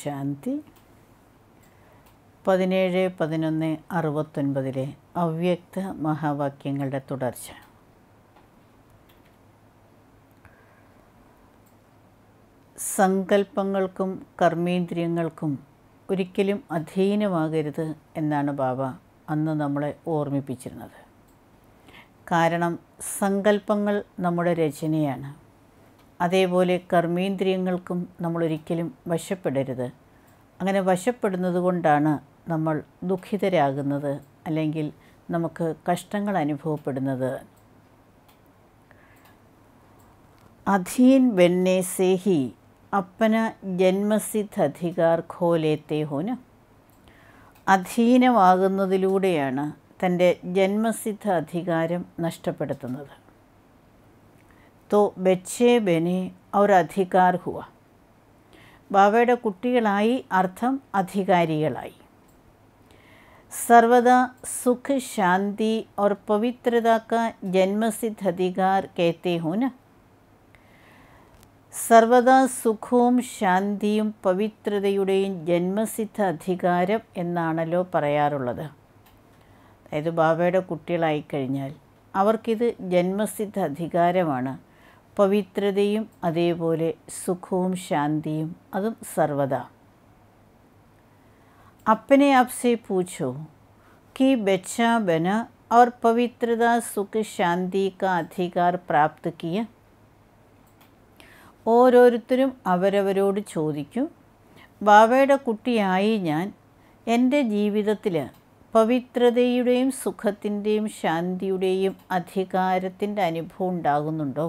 ശാന്തി പതിനേഴ് പതിനൊന്ന് അറുപത്തൊൻപതിലെ അവ്യക്ത മഹാവാക്യങ്ങളുടെ തുടർച്ച സങ്കല്പങ്ങൾക്കും കർമ്മേന്ദ്രിയങ്ങൾക്കും ഒരിക്കലും അധീനമാകരുത് എന്നാണ് ബാബ അന്ന് നമ്മളെ ഓർമ്മിപ്പിച്ചിരുന്നത് കാരണം സങ്കല്പങ്ങൾ നമ്മുടെ രചനയാണ് അതേപോലെ കർമ്മേന്ദ്രിയങ്ങൾക്കും നമ്മൾ ഒരിക്കലും വശപ്പെടരുത് അങ്ങനെ വശപ്പെടുന്നത് കൊണ്ടാണ് നമ്മൾ ദുഃഖിതരാകുന്നത് അല്ലെങ്കിൽ നമുക്ക് കഷ്ടങ്ങൾ അനുഭവപ്പെടുന്നത് അധീൻ ബെന്നെ സേഹി അപ്പന ജന്മസിദ്ധധികാർ ഖോലേത്തെ ഹോന അധീനമാകുന്നതിലൂടെയാണ് തൻ്റെ ജന്മസിദ്ധ അധികാരം നഷ്ടപ്പെടുത്തുന്നത് तो ബെച്ചെ ബെനെ അവർ അധികാർ ഹുവ ബാബയുടെ കുട്ടികളായി അർത്ഥം അധികാരികളായി സർവദാ സുഖ ശാന്തി और पवित्रता का जन्मसिद्ध अधिकार कहते हो ना സർവദാ സുഖവും ശാന്തിയും പവിത്രതയുടെയും ജന്മസിദ്ധ അധികാരം എന്നാണല്ലോ പറയാറുള്ളത് അതായത് ബാബയുടെ കുട്ടികളായിക്കഴിഞ്ഞാൽ അവർക്കിത് ജന്മസിദ്ധ അധികാരമാണ് പവിത്രതയും അതേപോലെ സുഖവും ശാന്തിയും അതും സർവദാ അപ്പനെ അപ്സെ പൂച്ചോ पूछो कि बच्चा बना और पवित्रता सुख ശാന്തി കാ അധികാർ പ്രാപ്ത് ഓരോരുത്തരും അവരവരോട് ചോദിക്കും ബാബയുടെ കുട്ടിയായി ഞാൻ എൻ്റെ ജീവിതത്തിൽ പവിത്രതയുടെയും സുഖത്തിൻ്റെയും ശാന്തിയുടെയും അധികാരത്തിൻ്റെ അനുഭവം ഉണ്ടാകുന്നുണ്ടോ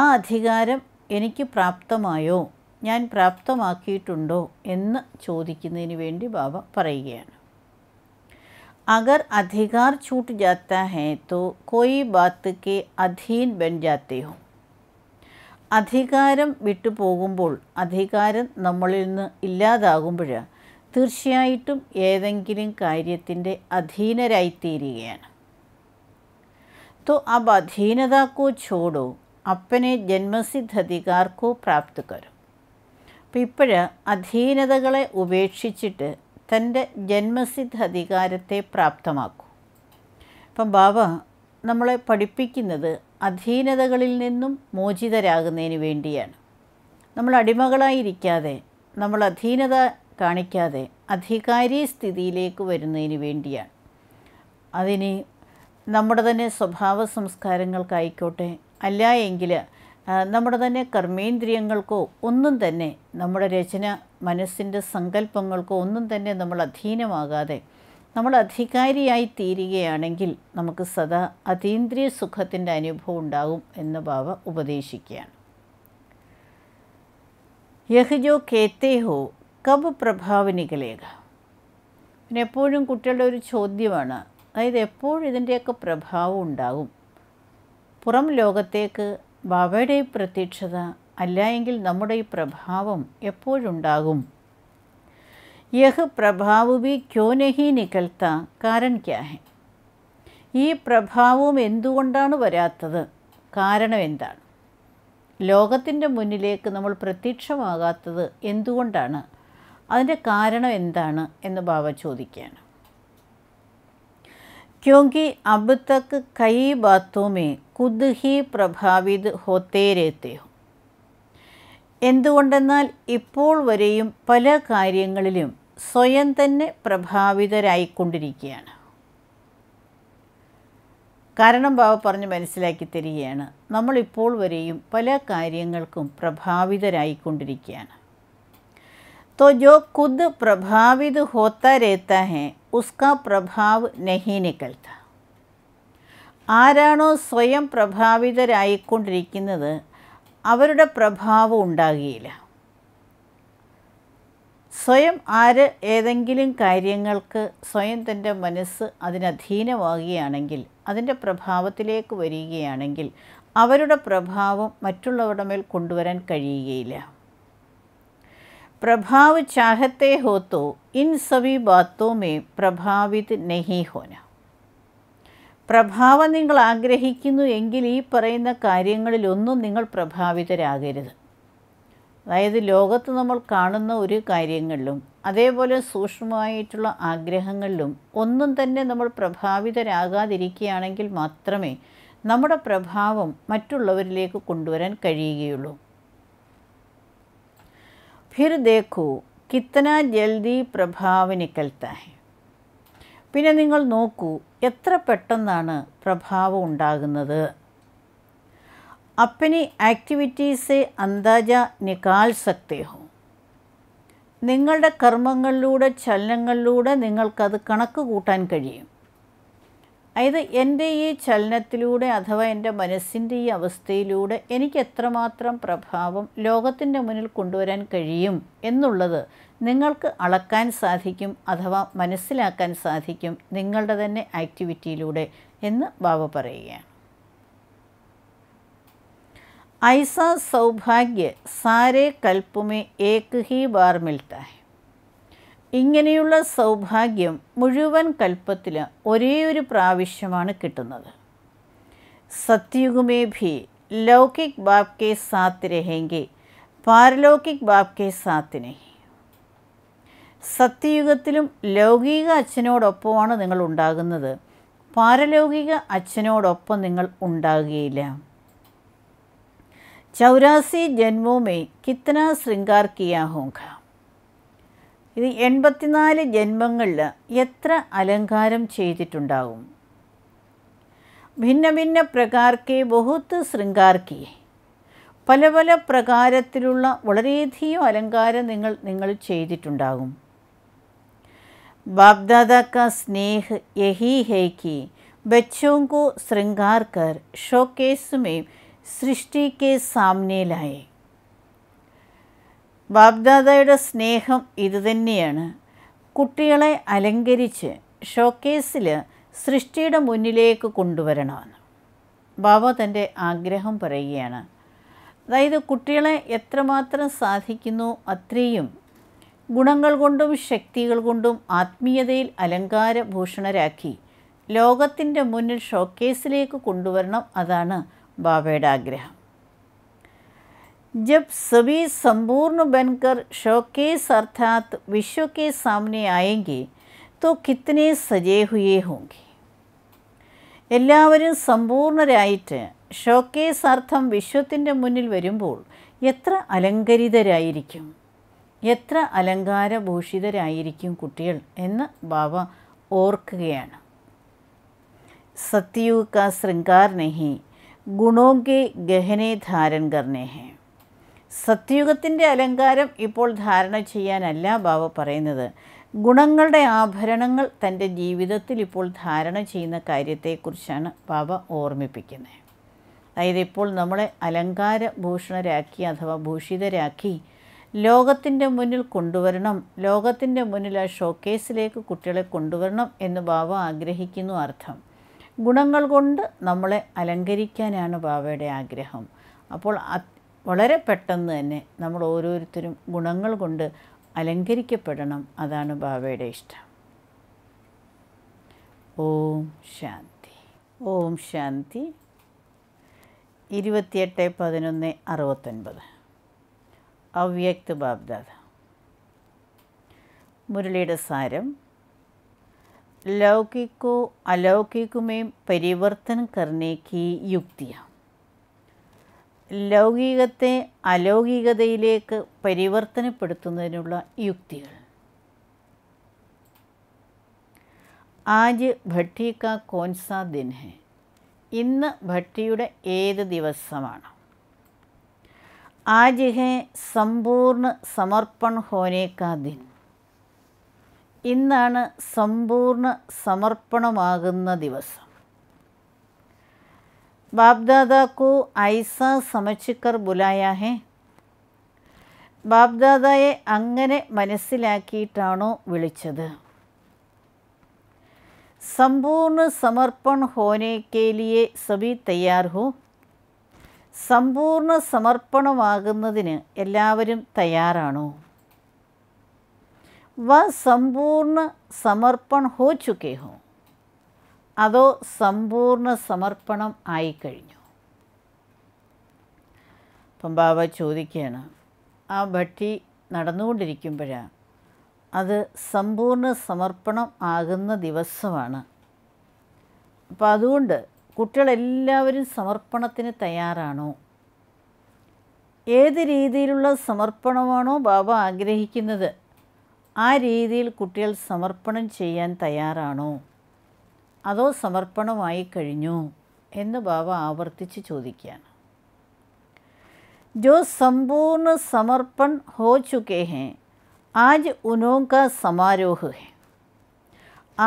ആ അധികാരം എനിക്ക് പ്രാപ്തമായോ ഞാൻ പ്രാപ്തമാക്കിയിട്ടുണ്ടോ എന്ന് ചോദിക്കുന്നതിന് വേണ്ടി ബാബ പറയുകയാണ് अगर अधिकार छूट जाता है तो कोई बात के अधीन बन जाते हो അധികാരം വിട്ടുപോകുമ്പോൾ അധികാരം നമ്മളിൽ നിന്ന് ഇല്ലാതാകുമ്പോൾ തീർച്ചയായിട്ടും ഏതെങ്കിലും കാര്യത്തിൻ്റെ അധീനരായിത്തീരുകയാണ് തോ അബ് അധീനതാക്കോ ചോടോ അപ്പനെ ജന്മസിദ്ധ അധികാർക്കോ പ്രാപ്തികരം അപ്പം ഇപ്പോഴ് അധീനതകളെ ഉപേക്ഷിച്ചിട്ട് തൻ്റെ ജന്മസിദ്ധ അധികാരത്തെ പ്രാപ്തമാക്കും ഇപ്പം ബാബ നമ്മളെ പഠിപ്പിക്കുന്നത് അധീനതകളിൽ നിന്നും മോചിതരാകുന്നതിന് വേണ്ടിയാണ് നമ്മൾ അടിമകളായിരിക്കാതെ നമ്മൾ അധീനത കാണിക്കാതെ അധികാരി സ്ഥിതിയിലേക്ക് വരുന്നതിന് വേണ്ടിയാണ് അതിന് നമ്മുടെ തന്നെ സ്വഭാവ സംസ്കാരങ്ങൾക്കായിക്കോട്ടെ അല്ല എങ്കിൽ നമ്മുടെ തന്നെ കർമ്മേന്ദ്രിയങ്ങൾക്കോ ഒന്നും തന്നെ നമ്മുടെ രചന മനസ്സിൻ്റെ സങ്കല്പങ്ങൾക്കോ ഒന്നും തന്നെ നമ്മൾ അധീനമാകാതെ നമ്മൾ അധികാരിയായി തീരുകയാണെങ്കിൽ നമുക്ക് സദാ അതീന്ദ്രിയ സുഖത്തിൻ്റെ അനുഭവം ഉണ്ടാകും എന്ന് ബാബ ഉപദേശിക്കുകയാണ് യഹ്ജോ ജോ കേത്തേ ഹോ കബ് പ്രഭാവനികളേക പിന്നെ എപ്പോഴും കുട്ടികളുടെ ഒരു ചോദ്യമാണ് അതായത് എപ്പോഴും ഇതിൻ്റെയൊക്കെ പ്രഭാവം ഉണ്ടാകും പുറം ലോകത്തേക്ക് ബാബയുടെ പ്രത്യക്ഷത എങ്കിൽ നമ്മുടെ ഈ പ്രഭാവം എപ്പോഴുണ്ടാകും യഹ് പ്രഭാവ് ബി ക്യോ നഹി നികൽത്ത കാരൻ ക്യാഹെ ഈ പ്രഭാവം എന്തുകൊണ്ടാണ് വരാത്തത് കാരണം എന്താണ് ലോകത്തിൻ്റെ മുന്നിലേക്ക് നമ്മൾ പ്രത്യക്ഷമാകാത്തത് എന്തുകൊണ്ടാണ് അതിൻ്റെ കാരണം എന്താണ് എന്ന് ബാബ ചോദിക്കുകയാണ് क्योंकि अब तक कई बातों में खुद ही प्रभावित होते रहते हो എന്തുകൊണ്ടെന്നാൽ ഇപ്പോൾ വരെയും പല കാര്യങ്ങളിലും സ്വയം തന്നെ പ്രഭാവിതരായിക്കൊണ്ടിരിക്കുകയാണ് കാരണം ബാബ പറഞ്ഞ് മനസ്സിലാക്കി തരികയാണ് നമ്മളിപ്പോൾ വരെയും പല കാര്യങ്ങൾക്കും പ്രഭാവിതരായിക്കൊണ്ടിരിക്കുകയാണ് तो जो खुद प्रभावित होता रहता है ഉസ്കാ പ്രഭാവ് നഹി निकलता ആരാണോ സ്വയം പ്രഭാവിതരായിക്കൊണ്ടിരിക്കുന്നത് അവരുടെ പ്രഭാവം ഉണ്ടാകുകയില്ല സ്വയം ആര് ഏതെങ്കിലും കാര്യങ്ങൾക്ക് സ്വയം തൻ്റെ മനസ്സ് അതിനധീനമാകുകയാണെങ്കിൽ അതിൻ്റെ പ്രഭാവത്തിലേക്ക് വരികയാണെങ്കിൽ അവരുടെ പ്രഭാവം മറ്റുള്ളവരുടെ മേൽ കൊണ്ടുവരാൻ കഴിയുകയില്ല प्रभाव चाहते हो तो इन सभी बातों में പ്രഭാവിത് നഹി ഹോന പ്രഭാവം നിങ്ങൾ ആഗ്രഹിക്കുന്നു എങ്കിൽ ഈ പറയുന്ന കാര്യങ്ങളിലൊന്നും നിങ്ങൾ പ്രഭാവിതരാകരുത് അതായത് ലോകത്ത് നമ്മൾ കാണുന്ന ഒരു കാര്യങ്ങളിലും അതേപോലെ സൂക്ഷ്മമായിട്ടുള്ള ആഗ്രഹങ്ങളിലും ഒന്നും തന്നെ നമ്മൾ പ്രഭാവിതരാകാതിരിക്കുകയാണെങ്കിൽ മാത്രമേ നമ്മുടെ പ്രഭാവം മറ്റുള്ളവരിലേക്ക് കൊണ്ടുവരാൻ കഴിയുകയുള്ളൂ ഫിർ ദേഖു കിത്തന ജൽദി പ്രഭാവ് നിക്കൽത്ത ഹെ പിന്നെ നിങ്ങൾ നോക്കൂ എത്ര പെട്ടെന്നാണ് പ്രഭാവം ഉണ്ടാകുന്നത് അപ്പനി ആക്ടിവിറ്റീസ് അന്താജ നിക്കാൽ സക്തേ നിങ്ങളുടെ കർമ്മങ്ങളിലൂടെ ചലനങ്ങളിലൂടെ നിങ്ങൾക്കത് കണക്ക് കൂട്ടാൻ കഴിയും അതായത് എൻ്റെ ഈ ചലനത്തിലൂടെ അഥവാ എൻ്റെ മനസ്സിൻ്റെ ഈ അവസ്ഥയിലൂടെ എനിക്ക് എത്രമാത്രം പ്രഭാവം ലോകത്തിൻ്റെ മുന്നിൽ കൊണ്ടുവരാൻ കഴിയും എന്നുള്ളത് നിങ്ങൾക്ക് അളക്കാൻ സാധിക്കും അഥവാ മനസ്സിലാക്കാൻ സാധിക്കും നിങ്ങളുടെ തന്നെ ആക്ടിവിറ്റിയിലൂടെ എന്ന് ബാബ പറയുകയാണ് ഐസ സൗഭാഗ്യ സാരേ കൽപ്പുമേ ഏക്ക് ഹി ബാർ മിൽത്താ ഇങ്ങനെയുള്ള സൗഭാഗ്യം മുഴുവൻ കൽപ്പത്തിൽ ഒരേ ഒരു പ്രാവശ്യമാണ് കിട്ടുന്നത് സത്യുഗമേ ഭി ലൗകിക് ബാപ് കെ സാത്ത് പാരലൗകിക് ബാപ് കെ സാത്തിനെ സത്യയുഗത്തിലും ലൗകിക അച്ഛനോടൊപ്പമാണ് നിങ്ങൾ ഉണ്ടാകുന്നത് പാരലൗകിക അച്ഛനോടൊപ്പം നിങ്ങൾ ഉണ്ടാകുകയില്ല ചൗരാസി ജന്മോ മേ കിത്തന ശൃംഗാർ കിയാ ഇത് എൺപത്തിനാല് ജന്മങ്ങളിൽ എത്ര അലങ്കാരം ചെയ്തിട്ടുണ്ടാകും ഭിന്ന ഭിന്ന പ്രകാർക്കെ ബഹുത്ത് ശൃംഗാർക്കെ പല പല പ്രകാരത്തിലുള്ള വളരെയധികം അലങ്കാരം നിങ്ങൾ നിങ്ങൾ ചെയ്തിട്ടുണ്ടാകും ബാപ്ദാദാക്ക സ്നേഹ് യഹി ഹേക്കി ബച്ചോങ്കോ ശൃംഗാർക്കർ ഷോക്കേസുമേ സൃഷ്ടിക്ക് സാമ്നയിലായേ ബാബ്ദാദയുടെ സ്നേഹം ഇതുതന്നെയാണ് കുട്ടികളെ അലങ്കരിച്ച് ഷോക്കേസിൽ സൃഷ്ടിയുടെ മുന്നിലേക്ക് കൊണ്ടുവരണമെന്ന് ബാബ തൻ്റെ ആഗ്രഹം പറയുകയാണ് അതായത് കുട്ടികളെ എത്രമാത്രം സാധിക്കുന്നു അത്രയും ഗുണങ്ങൾ കൊണ്ടും ശക്തികൾ കൊണ്ടും ആത്മീയതയിൽ അലങ്കാരഭൂഷണരാക്കി ലോകത്തിൻ്റെ മുന്നിൽ ഷോക്കേസിലേക്ക് കൊണ്ടുവരണം അതാണ് ബാബയുടെ ആഗ്രഹം जब सभी संपूर्ण बनकर शोकेस अर्थात विश्व के सामने आएंगे तो कितने सजे हुए होंगे എല്ലാവരും സമ്പൂർണരായിട്ട് ഷോക്കേസ് അർത്ഥം വിശ്വത്തിൻ്റെ മുന്നിൽ വരുമ്പോൾ എത്ര അലങ്കരിതരായിരിക്കും എത്ര അലങ്കാരഭൂഷിതരായിരിക്കും കുട്ടികൾ എന്ന് ബാബ ഓർക്കുകയാണ് സത്യു കാ ശൃംഗാർ നെഹി ഗുണോ ഗഹനെ ധാരൻ കർണേ സത്യുഗത്തിൻ്റെ അലങ്കാരം ഇപ്പോൾ ധാരണ ചെയ്യാനല്ല ബാബ പറയുന്നത് ഗുണങ്ങളുടെ ആഭരണങ്ങൾ തൻ്റെ ജീവിതത്തിൽ ഇപ്പോൾ ധാരണ ചെയ്യുന്ന കാര്യത്തെക്കുറിച്ചാണ് ബാബ ഓർമ്മിപ്പിക്കുന്നത് അതായത് ഇപ്പോൾ നമ്മളെ അലങ്കാര ഭൂഷണരാക്കി അഥവാ ഭൂഷിതരാക്കി ലോകത്തിൻ്റെ മുന്നിൽ കൊണ്ടുവരണം ലോകത്തിൻ്റെ മുന്നിൽ ആ ഷോക്കേസിലേക്ക് കുട്ടികളെ കൊണ്ടുവരണം എന്ന് ബാബ ആഗ്രഹിക്കുന്നു അർത്ഥം ഗുണങ്ങൾ കൊണ്ട് നമ്മളെ അലങ്കരിക്കാനാണ് ബാബയുടെ ആഗ്രഹം അപ്പോൾ വളരെ പെട്ടെന്ന് തന്നെ നമ്മൾ ഓരോരുത്തരും ഗുണങ്ങൾ കൊണ്ട് അലങ്കരിക്കപ്പെടണം അതാണ് ബാബയുടെ ഇഷ്ടം ഓം ശാന്തി ഓം ശാന്തി ഇരുപത്തിയെട്ട് പതിനൊന്ന് അറുപത്തൊൻപത് അവ്യക്ത് ബാബ്ദാദ മുരളിയുടെ സാരം ലൗകിക്കോ को अलौकिक में परिवर्तन करने की ലൗകികത്തെ അലൗകികതയിലേക്ക് പരിവർത്തനപ്പെടുത്തുന്നതിനുള്ള യുക്തികൾ ആജ് ഭട്ടി കാ കോൻസാ ദിൻ ഹെ ഇന്ന് ഭട്ടിയുടെ ഏത് ദിവസമാണ് ആജ് ഹെ സമ്പൂർണ്ണ സമർപ്പൺ ഹോനേ കാ ദിൻ ഇന്നാണ് സമ്പൂർണ്ണ സമർപ്പണമാകുന്ന ദിവസം बाप दादा को ऐसा समझकर बुलाया है ബാപ്ദാദായെ അങ്ങനെ മനസ്സിലാക്കിയിട്ടാണോ വിളിച്ചത് സമ്പൂർണ്ണ സമർപ്പൺ ഹോനെ കേലിയെ സബി തയ്യാർ ഹോ സമ്പൂർണ്ണ സമർപ്പണമാകുന്നതിന് എല്ലാവരും തയ്യാറാണോ വ സമ്പൂർണ്ണ സമർപ്പൺ ഹോ ചുക്കേ ഹോ അതോ സമ്പൂർണ്ണ സമർപ്പണം ആയിക്കഴിഞ്ഞു അപ്പം ബാബ ചോദിക്കുകയാണ് ആ ഭട്ടി നടന്നുകൊണ്ടിരിക്കുമ്പോഴാണ് അത് സമ്പൂർണ്ണ സമർപ്പണം ആകുന്ന ദിവസമാണ് അപ്പോൾ അതുകൊണ്ട് കുട്ടികളെല്ലാവരും സമർപ്പണത്തിന് തയ്യാറാണോ ഏത് രീതിയിലുള്ള സമർപ്പണമാണോ ബാബ ആഗ്രഹിക്കുന്നത് ആ രീതിയിൽ കുട്ടികൾ സമർപ്പണം ചെയ്യാൻ തയ്യാറാണോ അതോ സമർപ്പണമായി കഴിഞ്ഞു എന്ന് ബാബ ആവർത്തിച്ച് ചോദിക്കുകയാണ് जो संपूर्ण समर्पण हो चुके हैं आज उनों സമാരോഹ ഹെ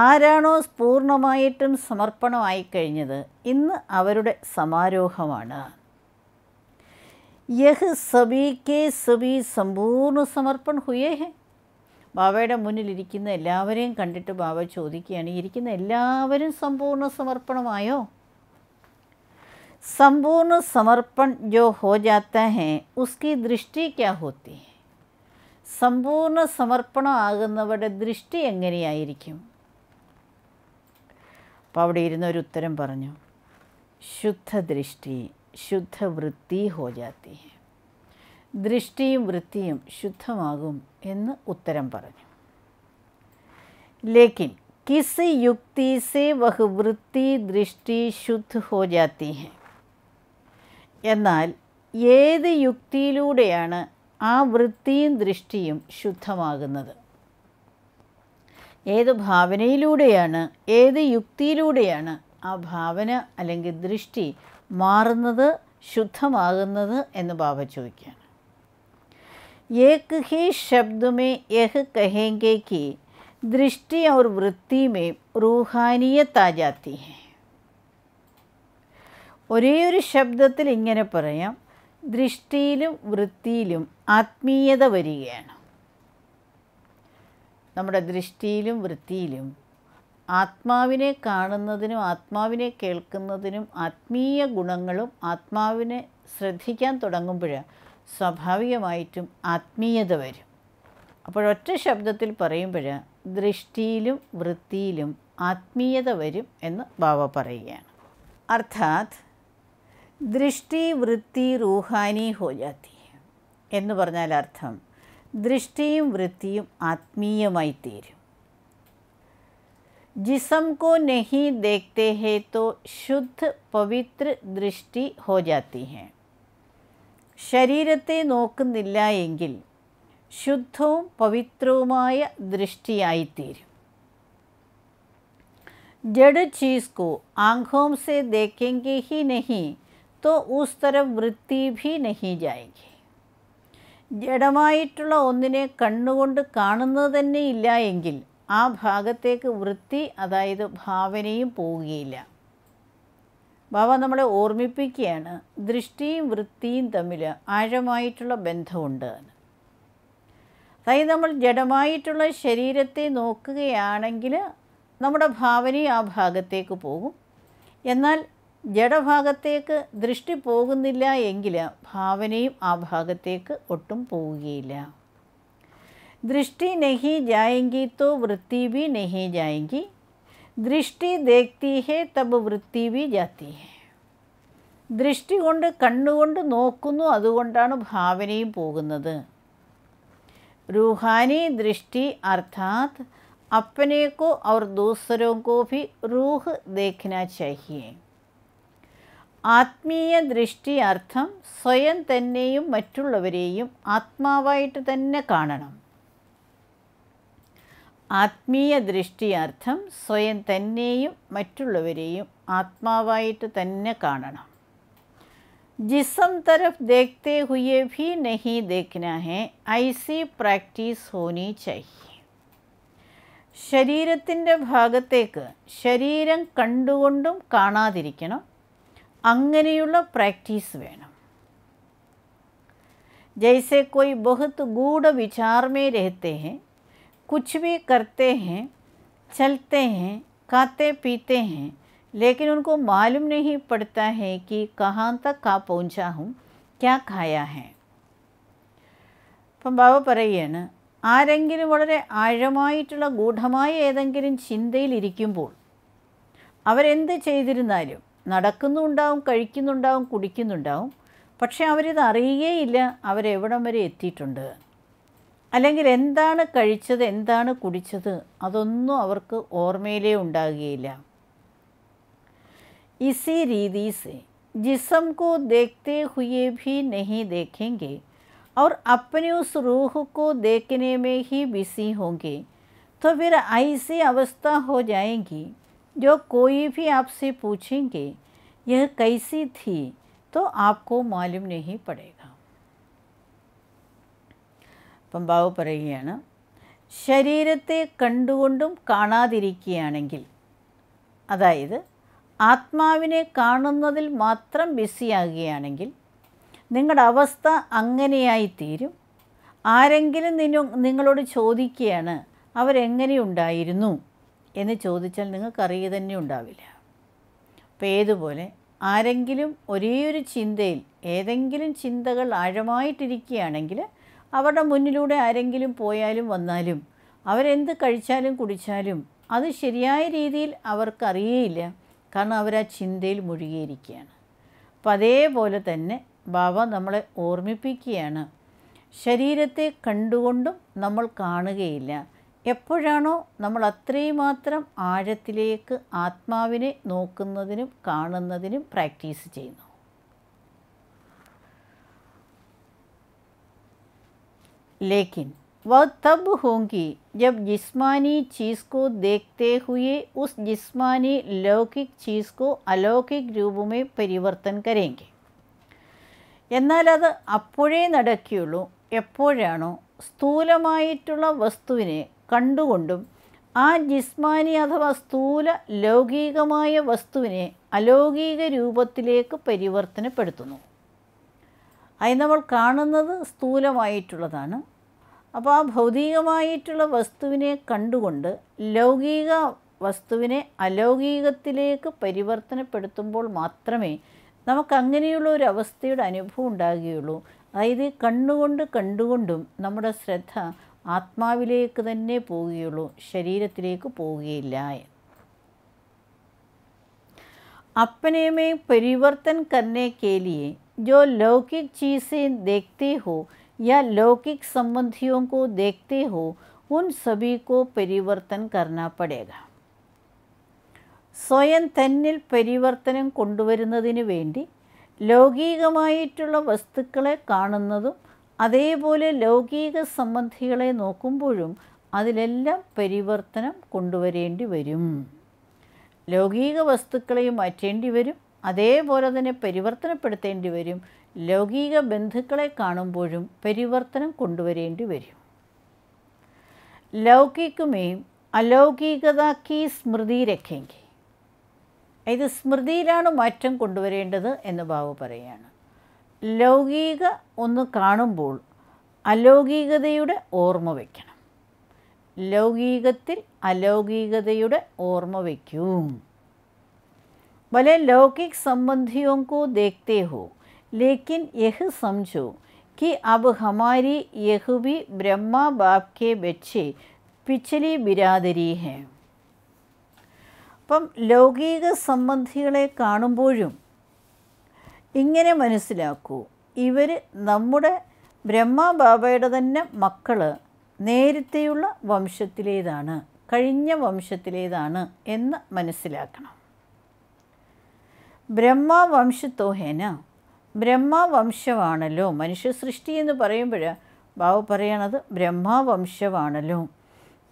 ആരാണോ പൂർണ്ണമായിട്ടും സമർപ്പണമായി കഴിഞ്ഞത് ഇന്ന് അവരുടെ സമാരോഹമാണ് യഹ് സബി കെ സബി സമ്പൂർണ്ണ സമർപ്പൺ ഹുയേ ഹെ ബാബയുടെ ഇരിക്കുന്ന എല്ലാവരെയും കണ്ടിട്ട് ബാബ ചോദിക്കുകയാണ് ഇരിക്കുന്ന എല്ലാവരും സമ്പൂർണ്ണ സമർപ്പണമായോ സമ്പൂർണ്ണ സമർപ്പൺ ജോ ഹോ ജാത്ത ഹേ ഉസ്കി ദൃഷ്ടി ക്യാ ഹോത്തി ഹെ സമ്പൂർണ്ണ സമർപ്പണമാകുന്നവരുടെ ദൃഷ്ടി എങ്ങനെയായിരിക്കും അപ്പോൾ അവിടെ ഇരുന്നൊരു ഉത്തരം പറഞ്ഞു ശുദ്ധദൃഷ്ടി ശുദ്ധവൃത്തി ഹോ ജാത്തി ഹെ ദൃഷ്ടിയും വൃത്തിയും ശുദ്ധമാകും എന്ന് ഉത്തരം പറഞ്ഞു ലേക്കിൻ കിസ് യുക്തി से वह വൃത്തി ദൃഷ്ടി शुद्ध ഹോ ജാത്തി है എന്നാൽ ഏത് യുക്തിയിലൂടെയാണ് ആ വൃത്തിയും ദൃഷ്ടിയും ശുദ്ധമാകുന്നത് ഏത് ഭാവനയിലൂടെയാണ് ഏത് യുക്തിയിലൂടെയാണ് ആ ഭാവന അല്ലെങ്കിൽ ദൃഷ്ടി മാറുന്നത് ശുദ്ധമാകുന്നത് എന്ന് ബാബ ചോദിക്കുകയാണ് एक ही शब्द में यह कहेंगे कि दृष्टि और वृत्ति में रूहानियत आ जाती है ഒരേ ഒരു ശബ്ദത്തിൽ ഇങ്ങനെ പറയാം ദൃഷ്ടിയിലും വൃത്തിയിലും ആത്മീയത വരികയാണ് നമ്മുടെ ദൃഷ്ടിയിലും വൃത്തിയിലും ആത്മാവിനെ കാണുന്നതിനും ആത്മാവിനെ കേൾക്കുന്നതിനും ആത്മീയ ഗുണങ്ങളും ആത്മാവിനെ ശ്രദ്ധിക്കാൻ തുടങ്ങുമ്പോഴാണ് സ്വാഭാവികമായിട്ടും ആത്മീയത വരും അപ്പോഴൊറ്റ ശബ്ദത്തിൽ പറയുമ്പോൾ ദൃഷ്ടിയിലും വൃത്തിയിലും ആത്മീയത വരും എന്ന് ബാബ പറയുകയാണ് അർത്ഥാത് ദൃഷ്ടി വൃത്തി റൂഹാനി ഹോജാത്തി എന്ന് പറഞ്ഞാൽ അർത്ഥം ദൃഷ്ടിയും വൃത്തിയും ആത്മീയമായി തീരും ജിസം को नहीं देखते हैं तो शुद्ध पवित्र दृष्टि हो जाती है ശരീരത്തെ നോക്കുന്നില്ല എങ്കിൽ ശുദ്ധവും പവിത്രവുമായ ദൃഷ്ടിയായിത്തീരും ജഡ് चीज़ को आंखों से देखेंगे ही नहीं तो उस तरफ वृत्ति भी नहीं जाएगी ജഡമായിട്ടുള്ള ഒന്നിനെ കണ്ണുകൊണ്ട് കാണുന്നത് തന്നെ ഇല്ല എങ്കിൽ ആ ഭാഗത്തേക്ക് വൃത്തി അതായത് ഭാവനയും പോവുകയില്ല ബാബ നമ്മളെ ഓർമ്മിപ്പിക്കുകയാണ് ദൃഷ്ടിയും വൃത്തിയും തമ്മിൽ ആഴമായിട്ടുള്ള ബന്ധമുണ്ട് അതായത് നമ്മൾ ജഡമായിട്ടുള്ള ശരീരത്തെ നോക്കുകയാണെങ്കിൽ നമ്മുടെ ഭാവന ആ ഭാഗത്തേക്ക് പോകും എന്നാൽ ജഡഭാഗത്തേക്ക് ദൃഷ്ടി പോകുന്നില്ല എങ്കിൽ ഭാവനയും ആ ഭാഗത്തേക്ക് ഒട്ടും പോവുകയില്ല ദൃഷ്ടി നഹി ജായെങ്കി തോ വൃത്തി ബി നെഹി ജായങ്കി ದೃಷ್ಟಿ ದೇಖ್ತಿ ಹೇ ತಬ್ ವೃತ್ತಿ ಬಿ ಜಾತಿ ಹೇ ദൃഷ്ടി കൊണ്ട് കണ്ണുകൊണ്ട് നോക്കുന്നു അതുകൊണ്ടാണ് ഭാവനയും പോകുന്നത് रूहानी दृष्टि अर्थात अपने को और दूसरों को भी रूह देखना चाहिए ആത്മീയ ദൃഷ്ടി അർത്ഥം സ്വയം തന്നെയും മറ്റുള്ളവരെയും ആത്മാവായിട്ട് തന്നെ കാണണം ആത്മീയ ദൃഷ്ടിയാർത്ഥം സ്വയം തന്നെയും മറ്റുള്ളവരെയും ആത്മാവായിട്ട് തന്നെ കാണണം ജിസം തരഫ് ദേഖത്തെ ഹുയെ ഭി നഹി ദേഖന ഐ സി പ്രാക്ടീസ് ഹോനി ചൈ ശരീരത്തിൻ്റെ ഭാഗത്തേക്ക് ശരീരം കണ്ടുകൊണ്ടും കാണാതിരിക്കണം അങ്ങനെയുള്ള പ്രാക്ടീസ് വേണം ജൈസെ കോയി ബഹുത്ത് ഗൂഢ വിചാർ മേ രഹത്തെ कुछ भी करते हैं चलते हैं खाते पीते हैं लेकिन उनको मालूम नहीं पड़ता है कि कहाँ तक का पहुँचा हूँ क्या खाया है അപ്പം ബാബ പറയുകയാണ് ആരെങ്കിലും വളരെ ആഴമായിട്ടുള്ള ഗൂഢമായ ഏതെങ്കിലും ചിന്തയിലിരിക്കുമ്പോൾ അവരെന്ത് ചെയ്തിരുന്നാലും നടക്കുന്നുണ്ടാവും കഴിക്കുന്നുണ്ടാവും കുടിക്കുന്നുണ്ടാവും പക്ഷേ അവരിത് അറിയുകയില്ല അവരെവിടം വരെ എത്തിയിട്ടുണ്ട് അല്ലെങ്കിൽ എന്താണ് കഴിച്ചത് എന്താണ് കുടിച്ചത് അതൊന്നും അവർക്ക് ഓർമ്മയിലേ ഉണ്ടാകുകയില്ല इसी रीति से जिसम को देखते हुए भी नहीं देखेंगे और अपनी उस रूह को देखने में ही बिजी होंगे तो फिर ऐसी अवस्था हो जाएंगी जो कोई भी आपसे पूछेंगे यह कैसी थी तो आपको मालूम नहीं पड़ेगा പമ്പാവ് പറയുകയാണ് ശരീരത്തെ കണ്ടുകൊണ്ടും കാണാതിരിക്കുകയാണെങ്കിൽ അതായത് ആത്മാവിനെ കാണുന്നതിൽ മാത്രം ബിസിയാകുകയാണെങ്കിൽ നിങ്ങളുടെ അവസ്ഥ അങ്ങനെയായി തീരും ആരെങ്കിലും നിന്നു നിങ്ങളോട് ചോദിക്കുകയാണ് അവരെങ്ങനെയുണ്ടായിരുന്നു എന്ന് ചോദിച്ചാൽ നിങ്ങൾക്ക് അറിയുക തന്നെ ഉണ്ടാവില്ല അപ്പോൾ ഏതുപോലെ ആരെങ്കിലും ഒരേ ഒരു ചിന്തയിൽ ഏതെങ്കിലും ചിന്തകൾ ആഴമായിട്ടിരിക്കുകയാണെങ്കിൽ അവരുടെ മുന്നിലൂടെ ആരെങ്കിലും പോയാലും വന്നാലും അവരെന്ത് കഴിച്ചാലും കുടിച്ചാലും അത് ശരിയായ രീതിയിൽ അവർക്കറിയേയില്ല കാരണം അവർ ആ ചിന്തയിൽ മുഴുകിയിരിക്കുകയാണ് അപ്പം അതേപോലെ തന്നെ ബാബ നമ്മളെ ഓർമ്മിപ്പിക്കുകയാണ് ശരീരത്തെ കണ്ടുകൊണ്ടും നമ്മൾ കാണുകയില്ല എപ്പോഴാണോ നമ്മൾ അത്രയും മാത്രം ആഴത്തിലേക്ക് ആത്മാവിനെ നോക്കുന്നതിനും കാണുന്നതിനും പ്രാക്ടീസ് ചെയ്യുന്നു लेकिन वह तब होंगी जब जिस्मानी चीज़ को देखते हुए उस जिस्मानी लौकिक चीज़ को अलौकिक रूप में परिवर्तन करेंगे എന്നാൽ അത് അപ്പോഴേ നടക്കുകയുള്ളൂ എപ്പോഴാണോ സ്ഥൂലമായിട്ടുള്ള വസ്തുവിനെ കണ്ടുകൊണ്ടും ആ ജിസ്മാനി അഥവാ സ്ഥൂല ലൗകികമായ വസ്തുവിനെ അലൗകിക രൂപത്തിലേക്ക് പരിവർത്തനപ്പെടുത്തുന്നു അതിൽ നമ്മൾ കാണുന്നത് സ്ഥൂലമായിട്ടുള്ളതാണ് അപ്പോൾ ആ ഭൗതികമായിട്ടുള്ള വസ്തുവിനെ കണ്ടുകൊണ്ട് ലൗകിക വസ്തുവിനെ അലൗകികത്തിലേക്ക് പരിവർത്തനപ്പെടുത്തുമ്പോൾ മാത്രമേ നമുക്ക് അങ്ങനെയുള്ള ഒരു അവസ്ഥയുടെ അനുഭവം ഉണ്ടാകുകയുള്ളൂ അതായത് കണ്ണുകൊണ്ട് കണ്ടുകൊണ്ടും നമ്മുടെ ശ്രദ്ധ ആത്മാവിലേക്ക് തന്നെ പോവുകയുള്ളൂ ശരീരത്തിലേക്ക് പോവുകയില്ല अपने പരിവർത്തൻ കന്നെ करने के लिए जो लौकिक चीज़ें देखते हो या लौकिक संबंधियों को देखते हो उन सभी को परिवर्तन करना पड़ेगा സ്വയം തന്നിൽ പരിവർത്തനം കൊണ്ടുവരുന്നതിന് വേണ്ടി ലൗകികമായിട്ടുള്ള വസ്തുക്കളെ കാണുന്നതും അതേപോലെ ലൗകിക സംബന്ധികളെ നോക്കുമ്പോഴും അതിലെല്ലാം പരിവർത്തനം കൊണ്ടുവരേണ്ടി വരും ലൗകിക വസ്തുക്കളെ മാറ്റേണ്ടി വരും അതേപോലെ തന്നെ പരിവർത്തനപ്പെടുത്തേണ്ടി വരും ലൗകിക ബന്ധുക്കളെ കാണുമ്പോഴും പരിവർത്തനം കൊണ്ടുവരേണ്ടി വരും ലൗകികമേ അലൗകികത കീ സ്മൃതി ഇത് സ്മൃതിയിലാണ് മാറ്റം കൊണ്ടുവരേണ്ടത് എന്ന് ബാബു പറയുകയാണ് ലൗകിക ഒന്ന് കാണുമ്പോൾ അലൗകികതയുടെ ഓർമ്മ വയ്ക്കണം ലൗകികത്തിൽ അലൗകികതയുടെ ഓർമ്മ വയ്ക്കൂ भले लौकिक संबंधियों को देखते हो लेकिन यह समझो कि अब हमारी यह भी ब्रह्मा बाप के बच्चे पिछली ബിരാദരി है അപ്പം ലൗകിക സംബന്ധികളെ കാണുമ്പോഴും ഇങ്ങനെ മനസ്സിലാക്കൂ ഇവർ നമ്മുടെ ബ്രഹ്മ ബാബയുടെ തന്നെ മക്കൾ നേരത്തെയുള്ള വംശത്തിലേതാണ് കഴിഞ്ഞ വംശത്തിലേതാണ് എന്ന് മനസ്സിലാക്കണം ബ്രഹ്മവംശത്തോഹേന ബ്രഹ്മവംശമാണല്ലോ മനുഷ്യ സൃഷ്ടി എന്ന് പറയുമ്പോൾ ബാബു പറയണത് ബ്രഹ്മവംശമാണല്ലോ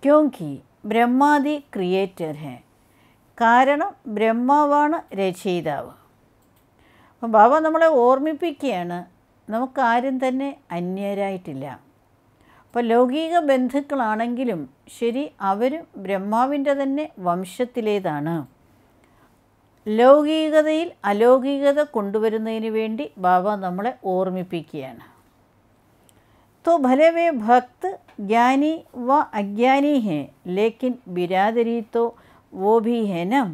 ക്യോങ്കി ബ്രഹ്മാദി ക്രിയേറ്റർ ഹെ കാരണം ബ്രഹ്മാവാണ് രചയിതാവ് അപ്പം ബാബ നമ്മളെ ഓർമ്മിപ്പിക്കുകയാണ് നമുക്കാരും തന്നെ അന്യരായിട്ടില്ല അപ്പോൾ ലൗകിക ബന്ധുക്കളാണെങ്കിലും ശരി അവരും ബ്രഹ്മാവിൻ്റെ തന്നെ വംശത്തിലേതാണ് ലൗകികതയിൽ അലൗകികത കൊണ്ടുവരുന്നതിന് വേണ്ടി ബാബ നമ്മളെ ഓർമ്മിപ്പിക്കുകയാണ് തോ ഭലവേ ഭക്ത് ജ്ഞാനി വ അജ്ഞാനി ഹേ ലേക്കിൻ ബിരാദരി തോ വോ ഭി ഹെനം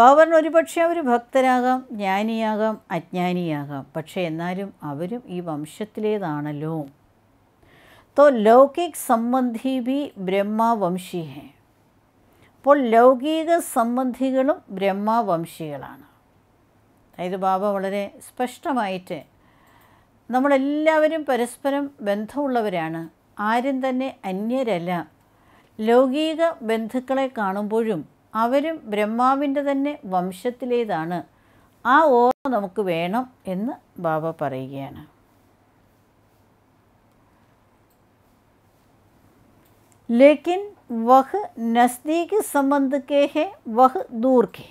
ബാബറിന് ഒരുപക്ഷെ അവർ ഭക്തരാകാം ജ്ഞാനിയാകാം അജ്ഞാനിയാകാം പക്ഷേ എന്നാലും അവരും ഈ വംശത്തിലേതാണല്ലോ തോ ലൗകിക് സംബന്ധി ബി ബ്രഹ്മവംശി ഹേ അപ്പോൾ ലൗകിക സംബന്ധികളും ബ്രഹ്മവംശികളാണ് അതായത് ബാബ വളരെ സ്പഷ്ടമായിട്ട് നമ്മളെല്ലാവരും പരസ്പരം ബന്ധമുള്ളവരാണ് ആരും തന്നെ അന്യരല്ല ലൗകിക ബന്ധുക്കളെ കാണുമ്പോഴും അവരും ബ്രഹ്മാവിൻ്റെ തന്നെ വംശത്തിലേതാണ് ആ ഓർമ്മ നമുക്ക് വേണം എന്ന് ബാബ പറയുകയാണ് ലേക്കിൻ वह നസ്ദീക്ക് സംബന്ധക്കെ ഹെ വഹ് ദൂർക്കെ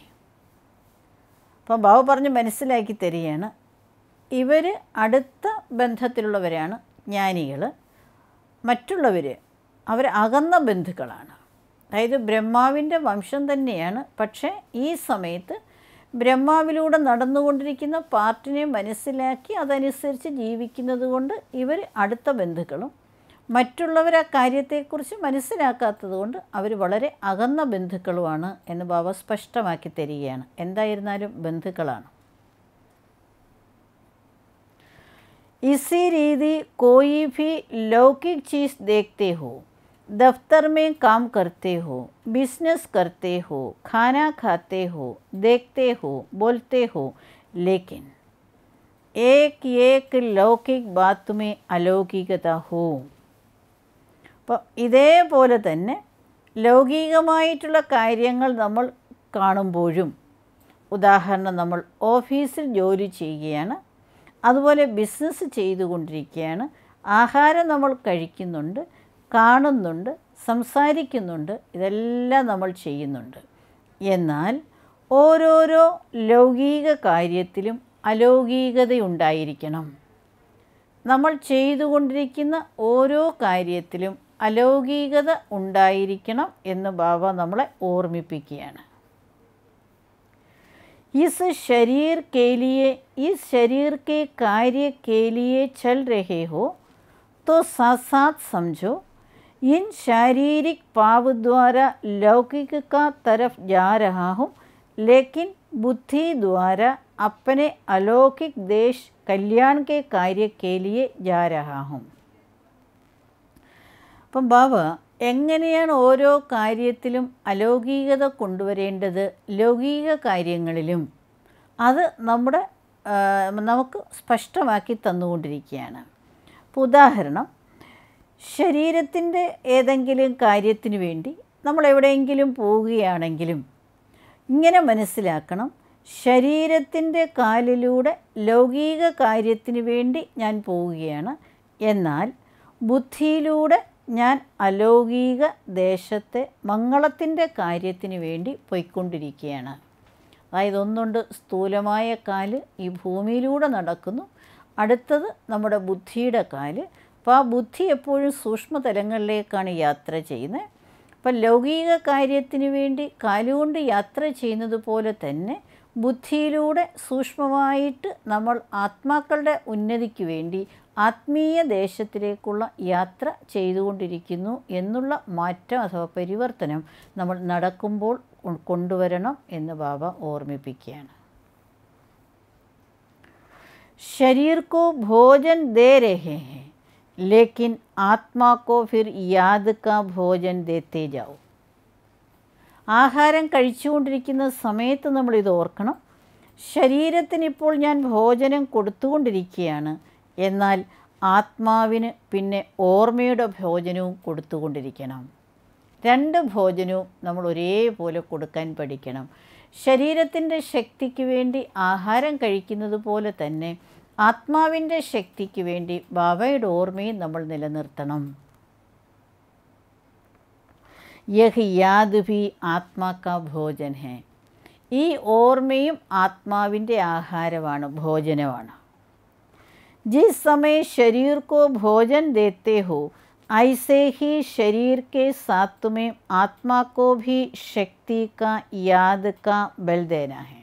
അപ്പം ബാബു പറഞ്ഞ് മനസ്സിലാക്കി തരികയാണ് ഇവർ അടുത്ത ബന്ധത്തിലുള്ളവരാണ് ജ്ഞാനികൾ മറ്റുള്ളവർ അവർ അകന്ന ബന്ധുക്കളാണ് അതായത് ബ്രഹ്മാവിൻ്റെ വംശം തന്നെയാണ് പക്ഷേ ഈ സമയത്ത് ബ്രഹ്മാവിലൂടെ നടന്നുകൊണ്ടിരിക്കുന്ന പാർട്ടിനെ മനസ്സിലാക്കി അതനുസരിച്ച് ജീവിക്കുന്നത് കൊണ്ട് ഇവർ അടുത്ത ബന്ധുക്കളും മറ്റുള്ളവരെ ആ കാര്യത്തെക്കുറിച്ച് മനസ്സിലാക്കാത്തതുകൊണ്ട് അവർ വളരെ അകന്ന ബന്ധുക്കളുമാണ് എന്ന് ബാബ സ്പഷ്ടമാക്കി തരികയാണ് എന്തായിരുന്നാലും ബന്ധുക്കളാണ് ഇസി രീതി കോയി ഭി ലൗകിക് चीज़ देखते हो दफ्तर में काम करते हो बिजनेस करते हो खाना खाते हो देखते हो बोलते हो लेकिन एक एक ലൗകിക് बात में अलौकिकता हो അപ്പോൾ ഇതേപോലെ തന്നെ ലൗകികമായിട്ടുള്ള കാര്യങ്ങൾ നമ്മൾ കാണുമ്പോഴും ഉദാഹരണം നമ്മൾ ഓഫീസിൽ ജോലി ചെയ്യുകയാണ് അതുപോലെ ബിസിനസ് ചെയ്തുകൊണ്ടിരിക്കുകയാണ് ആഹാരം നമ്മൾ കഴിക്കുന്നുണ്ട് കാണുന്നുണ്ട് സംസാരിക്കുന്നുണ്ട് ഇതെല്ലാം നമ്മൾ ചെയ്യുന്നുണ്ട് എന്നാൽ ഓരോരോ ലൗകിക കാര്യത്തിലും അലൗകികതയുണ്ടായിരിക്കണം നമ്മൾ ചെയ്തുകൊണ്ടിരിക്കുന്ന ഓരോ കാര്യത്തിലും अलौकिकता उम्मीद എന്ന് ബാബ നമ്മളെ इस शरीर के लिए इस शरीर के कार्य के लिए चल रहे हो तो साथ साथ समझो इन शारीरिक पाव द्वारा लौकिक का तरफ जा रहा हूँ लेकिन बुद्धि द्वारा अपने अलौकिक देश कल्याण के कार्य के लिए जा रहा हूँ അപ്പം ബാബ എങ്ങനെയാണ് ഓരോ കാര്യത്തിലും അലൗകികത കൊണ്ടുവരേണ്ടത് ലൗകിക കാര്യങ്ങളിലും അത് നമ്മുടെ നമുക്ക് സ്പഷ്ടമാക്കി തന്നുകൊണ്ടിരിക്കുകയാണ് അപ്പോൾ ഉദാഹരണം ശരീരത്തിൻ്റെ ഏതെങ്കിലും കാര്യത്തിന് വേണ്ടി നമ്മൾ എവിടെയെങ്കിലും പോവുകയാണെങ്കിലും ഇങ്ങനെ മനസ്സിലാക്കണം ശരീരത്തിൻ്റെ കാലിലൂടെ ലൗകിക കാര്യത്തിന് വേണ്ടി ഞാൻ പോവുകയാണ് എന്നാൽ ബുദ്ധിയിലൂടെ ഞാൻ അലൗകിക ദേശത്തെ മംഗളത്തിൻ്റെ കാര്യത്തിന് വേണ്ടി പോയിക്കൊണ്ടിരിക്കുകയാണ് അതായത് ഒന്നുകൊണ്ട് സ്ഥൂലമായ കാല് ഈ ഭൂമിയിലൂടെ നടക്കുന്നു അടുത്തത് നമ്മുടെ ബുദ്ധിയുടെ കാല് അപ്പോൾ ആ ബുദ്ധി എപ്പോഴും സൂക്ഷ്മതലങ്ങളിലേക്കാണ് യാത്ര ചെയ്യുന്നത് അപ്പം ലൗകിക കാര്യത്തിന് വേണ്ടി കാലുകൊണ്ട് യാത്ര ചെയ്യുന്നത് പോലെ തന്നെ ബുദ്ധിയിലൂടെ സൂക്ഷ്മമായിട്ട് നമ്മൾ ആത്മാക്കളുടെ ഉന്നതിക്ക് വേണ്ടി ആത്മീയ ദേശത്തിലേക്കുള്ള യാത്ര ചെയ്തുകൊണ്ടിരിക്കുന്നു എന്നുള്ള മാറ്റം അഥവാ പരിവർത്തനം നമ്മൾ നടക്കുമ്പോൾ കൊണ്ടുവരണം എന്ന് ബാബ ഓർമ്മിപ്പിക്കുകയാണ് ശരീർക്കോ ഭോജൻ ദേ രഹേ ഹെ ലേക്കിൻ ആത്മാക്കോ ഫിർ യാതുക്ക ഭോജൻ ദേത്തേജാവും ആഹാരം കഴിച്ചുകൊണ്ടിരിക്കുന്ന സമയത്ത് നമ്മൾ ഇത് ഓർക്കണം ശരീരത്തിനിപ്പോൾ ഞാൻ ഭോജനം കൊടുത്തുകൊണ്ടിരിക്കുകയാണ് എന്നാൽ ആത്മാവിന് പിന്നെ ഓർമ്മയുടെ ഭോജനവും കൊടുത്തുകൊണ്ടിരിക്കണം രണ്ട് ഭോജനവും നമ്മൾ ഒരേപോലെ കൊടുക്കാൻ പഠിക്കണം ശരീരത്തിൻ്റെ ശക്തിക്ക് വേണ്ടി ആഹാരം കഴിക്കുന്നത് പോലെ തന്നെ ആത്മാവിൻ്റെ ശക്തിക്ക് വേണ്ടി ബാബയുടെ ഓർമ്മയും നമ്മൾ നിലനിർത്തണം യഹ് യാദ് ഭി ആത്മാക്ക ഭോജൻ ഹേ ഈ ഓർമ്മയും ആത്മാവിൻ്റെ ആഹാരമാണ് ഭോജനമാണ് जिस समय शरीर को भोजन देते हो ऐसे ही शरीर के साथ तुम्हें आत्मा को भी शक्ति का याद का बल देना है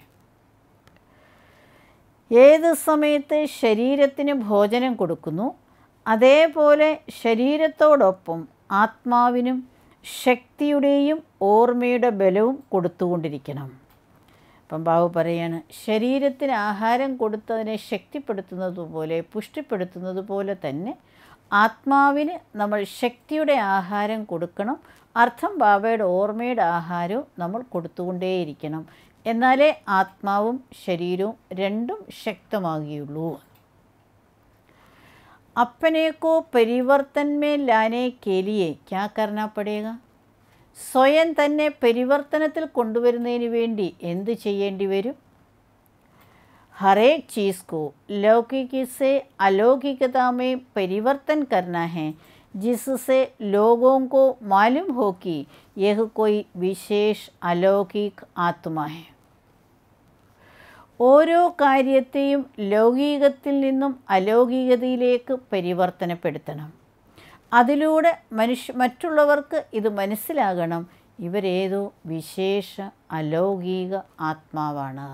ഏത് സമയത്ത് ശരീരത്തിന് ഭോജനം കൊടുക്കുന്നു അതേപോലെ ശരീരത്തോടൊപ്പം ആത്മാവിനും ശക്തിയുടെയും ഓർമ്മയുടെ ബലവും കൊടുത്തുകൊണ്ടിരിക്കണം അപ്പം ബാബു പറയാണ് ശരീരത്തിന് ആഹാരം കൊടുത്തതിനെ ശക്തിപ്പെടുത്തുന്നത് പോലെ പുഷ്ടിപ്പെടുത്തുന്നത് പോലെ തന്നെ ആത്മാവിന് നമ്മൾ ശക്തിയുടെ ആഹാരം കൊടുക്കണം അർത്ഥം ബാബയുടെ ഓർമ്മയുടെ ആഹാരവും നമ്മൾ കൊടുത്തുകൊണ്ടേയിരിക്കണം എന്നാലേ ആത്മാവും ശരീരവും രണ്ടും ശക്തമാകുകയുള്ളൂ അപ്പനേക്കോ को परिवर्तन में लाने के लिए क्या करना पड़ेगा സ്വയം തന്നെ പരിവർത്തനത്തിൽ കൊണ്ടുവരുന്നതിന് വേണ്ടി എന്ത് ചെയ്യേണ്ടി വരും ഹറേ चीज़ को लौकिक से अलौकिकता में परिवर्तन करना है जिससे लोगों को मालूम വിശേഷ് അലൗകിക് ആത്മാഹെ ഓരോ കാര്യത്തെയും ലൗകികത്തിൽ നിന്നും അലൗകികതയിലേക്ക് പരിവർത്തനപ്പെടുത്തണം അതിലൂടെ മനുഷ്യ മറ്റുള്ളവർക്ക് ഇത് മനസ്സിലാകണം ഇവരേതോ വിശേഷ അലൗകിക ആത്മാവാണ്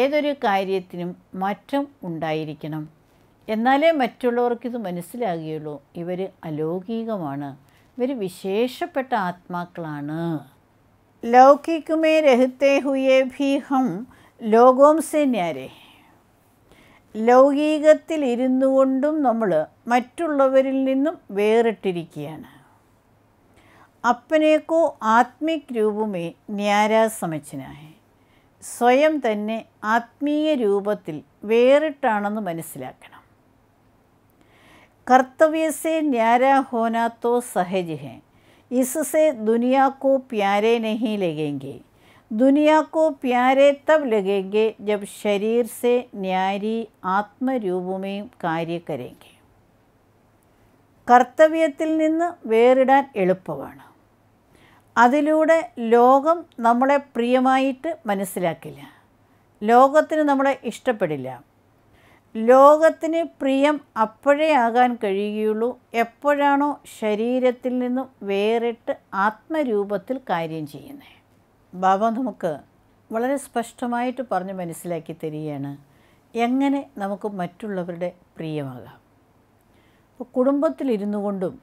ഏതൊരു കാര്യത്തിനും മാറ്റം ഉണ്ടായിരിക്കണം എന്നാലേ മറ്റുള്ളവർക്കിത് മനസ്സിലാകുകയുള്ളൂ ഇവർ അലൗകികമാണ് ഇവർ വിശേഷപ്പെട്ട ആത്മാക്കളാണ് ലൗകിക്കുമേ രഹത്തെ ഹുയേ ഭീഹം ലോകോംസേന്യാരെ ലൗകികത്തിലിരുന്നു കൊണ്ടും നമ്മൾ മറ്റുള്ളവരിൽ നിന്നും വേറിട്ടിരിക്കുകയാണ് അപ്പനേക്കോ ആത്മിക് രൂപമേ ന്യാരാസമച്ചനായ സ്വയം തന്നെ ആത്മീയ രൂപത്തിൽ വേറിട്ടാണെന്ന് മനസ്സിലാക്കണം കർത്തവ്യസേ ന്യാരാ ഹോനാത്തോ സഹജ് इससे दुनिया को प्यारे नहीं लगेंगे दुनिया को प्यारे तब लगेंगे जब शरीर से न्यारी कार्य करेंगे കർത്തവ്യത്തിൽ നിന്ന് വേറിടാൻ എളുപ്പമാണ് അതിലൂടെ ലോകം നമ്മളെ പ്രിയമായിട്ട് മനസ്സിലാക്കില്ല ലോകത്തിന് നമ്മളെ ഇഷ്ടപ്പെടില്ല ലോകത്തിന് പ്രിയം അപ്പോഴേ ആകാൻ കഴിയുകയുള്ളൂ എപ്പോഴാണോ ശരീരത്തിൽ നിന്നും വേറിട്ട് ആത്മരൂപത്തിൽ കാര്യം ചെയ്യുന്നത് ബാബ നമുക്ക് വളരെ സ്പഷ്ടമായിട്ട് പറഞ്ഞ് മനസ്സിലാക്കി തരികയാണ് എങ്ങനെ നമുക്ക് മറ്റുള്ളവരുടെ പ്രിയമാകാം കുടുംബത്തിലിരുന്നു കൊണ്ടും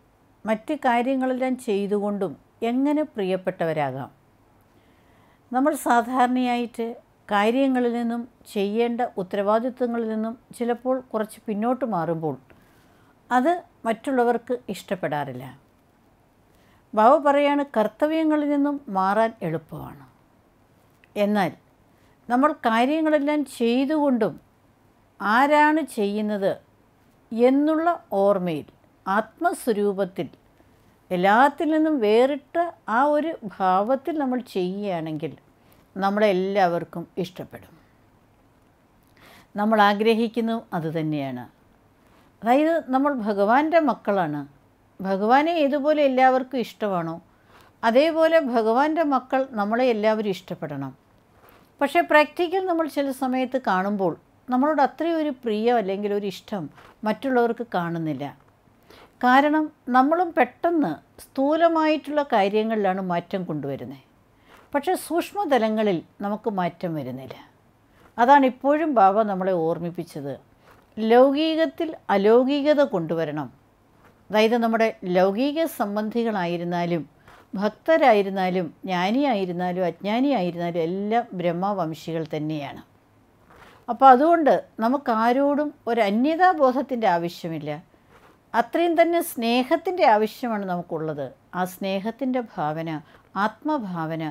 മറ്റ് കാര്യങ്ങളെല്ലാം ചെയ്തുകൊണ്ടും എങ്ങനെ പ്രിയപ്പെട്ടവരാകാം നമ്മൾ സാധാരണയായിട്ട് കാര്യങ്ങളിൽ നിന്നും ചെയ്യേണ്ട ഉത്തരവാദിത്വങ്ങളിൽ നിന്നും ചിലപ്പോൾ കുറച്ച് പിന്നോട്ട് മാറുമ്പോൾ അത് മറ്റുള്ളവർക്ക് ഇഷ്ടപ്പെടാറില്ല ബാബ പറയാണ് കർത്തവ്യങ്ങളിൽ നിന്നും മാറാൻ എളുപ്പമാണ് എന്നാൽ നമ്മൾ കാര്യങ്ങളെല്ലാം ചെയ്തുകൊണ്ടും ആരാണ് ചെയ്യുന്നത് എന്നുള്ള ഓർമ്മയിൽ ആത്മസ്വരൂപത്തിൽ എല്ലാത്തിൽ നിന്നും വേറിട്ട ആ ഒരു ഭാവത്തിൽ നമ്മൾ ചെയ്യുകയാണെങ്കിൽ നമ്മളെല്ലാവർക്കും ഇഷ്ടപ്പെടും നമ്മൾ ആഗ്രഹിക്കുന്നു അതുതന്നെയാണ് അതായത് നമ്മൾ ഭഗവാന്റെ മക്കളാണ് ഭഗവാനെ ഏതുപോലെ എല്ലാവർക്കും ഇഷ്ടമാണോ അതേപോലെ ഭഗവാന്റെ മക്കൾ നമ്മളെ എല്ലാവരും ഇഷ്ടപ്പെടണം പക്ഷേ പ്രാക്ടിക്കൽ നമ്മൾ ചില സമയത്ത് കാണുമ്പോൾ നമ്മളോട് അത്രയും ഒരു പ്രിയം അല്ലെങ്കിൽ ഒരു ഇഷ്ടം മറ്റുള്ളവർക്ക് കാണുന്നില്ല കാരണം നമ്മളും പെട്ടെന്ന് സ്ഥൂലമായിട്ടുള്ള കാര്യങ്ങളിലാണ് മാറ്റം കൊണ്ടുവരുന്നത് പക്ഷേ സൂക്ഷ്മതലങ്ങളിൽ നമുക്ക് മാറ്റം വരുന്നില്ല അതാണ് ഇപ്പോഴും ബാബ നമ്മളെ ഓർമ്മിപ്പിച്ചത് ലൗകികത്തിൽ അലൗകികത കൊണ്ടുവരണം അതായത് നമ്മുടെ ലൗകിക സംബന്ധികളായിരുന്നാലും ഭക്തരായിരുന്നാലും ജ്ഞാനിയായിരുന്നാലും അജ്ഞാനിയായിരുന്നാലും എല്ലാം ബ്രഹ്മവംശികൾ തന്നെയാണ് അപ്പോൾ അതുകൊണ്ട് നമുക്കാരോടും ഒരു അന്യതാ ബോധത്തിൻ്റെ ആവശ്യമില്ല അത്രയും തന്നെ സ്നേഹത്തിൻ്റെ ആവശ്യമാണ് നമുക്കുള്ളത് ആ സ്നേഹത്തിൻ്റെ ഭാവന ആത്മഭാവന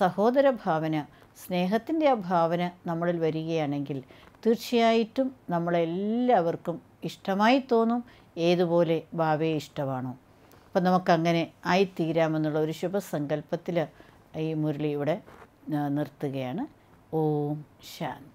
സഹോദര ഭാവന സ്നേഹത്തിൻ്റെ ആ ഭാവന നമ്മളിൽ വരികയാണെങ്കിൽ തീർച്ചയായിട്ടും നമ്മളെല്ലാവർക്കും ഇഷ്ടമായി തോന്നും ഏതുപോലെ ഭാവയെ ഇഷ്ടമാണോ അപ്പം നമുക്കങ്ങനെ ആയിത്തീരാമെന്നുള്ള ഒരു ശുഭസങ്കല്പത്തിൽ ഈ മുരളി ഇവിടെ നിർത്തുകയാണ് ഓം ശാന്തി